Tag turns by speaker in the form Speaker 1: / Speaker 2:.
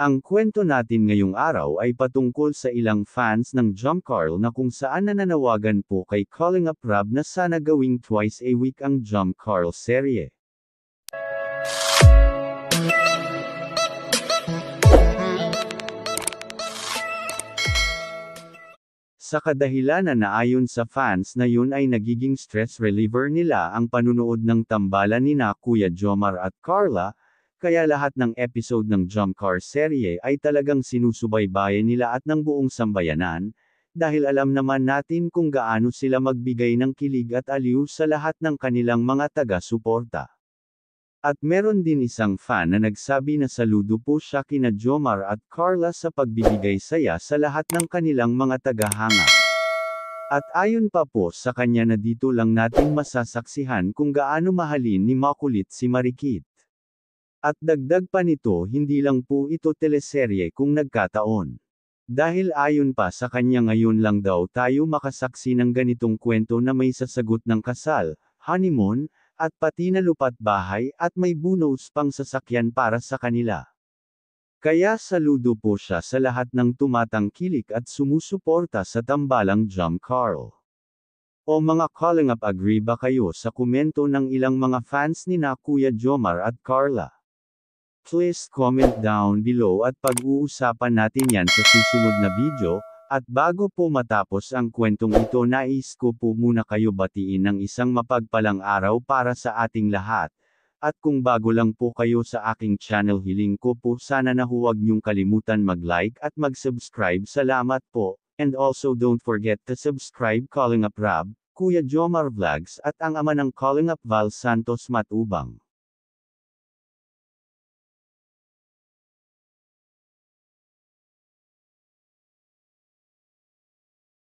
Speaker 1: Ang kwento natin ngayong araw ay patungkol sa ilang fans ng Jump Carl na kung saan nananawagan po kay Calling Up Rob na sana gawing twice a week ang Jump Carl serye. Sa kadahilanan na ayon sa fans na yun ay nagiging stress reliever nila ang panunood ng tambalan ni na Kuya Jomar at Carla, kaya lahat ng episode ng Jump Car serye ay talagang sinusubaybayan nila at ng buong sambayanan, dahil alam naman natin kung gaano sila magbigay ng kilig at aliw sa lahat ng kanilang mga taga-suporta. At meron din isang fan na nagsabi na saludo po siya kina Jomar at Carla sa pagbibigay saya sa lahat ng kanilang mga tagahanga. At ayon pa po sa kanya na dito lang natin masasaksihan kung gaano mahalin ni Makulit si Marikit. At dagdag pa nito hindi lang po ito teleserye kung nagkataon. Dahil ayon pa sa kanya ngayon lang daw tayo makasaksi ng ganitong kwento na may sasagot ng kasal, honeymoon, at pati na lupat bahay at may bunos pang sasakyan para sa kanila. Kaya saludo po siya sa lahat ng tumatangkilik at sumusuporta sa tambalang Jump Carl. O mga calling up agree ba kayo sa komento ng ilang mga fans ni na Kuya Jomar at Carla? Please comment down below at pag-uusapan natin yan sa susunod na video, at bago po matapos ang kwentong ito nais ko po muna kayo batiin ng isang mapagpalang araw para sa ating lahat. At kung bago lang po kayo sa aking channel hiling ko po sana na huwag niyong kalimutan mag-like at mag-subscribe salamat po. And also don't forget to subscribe Calling Up Rab, Kuya Jomar Vlogs at ang ama ng Calling Up Val Santos Matubang.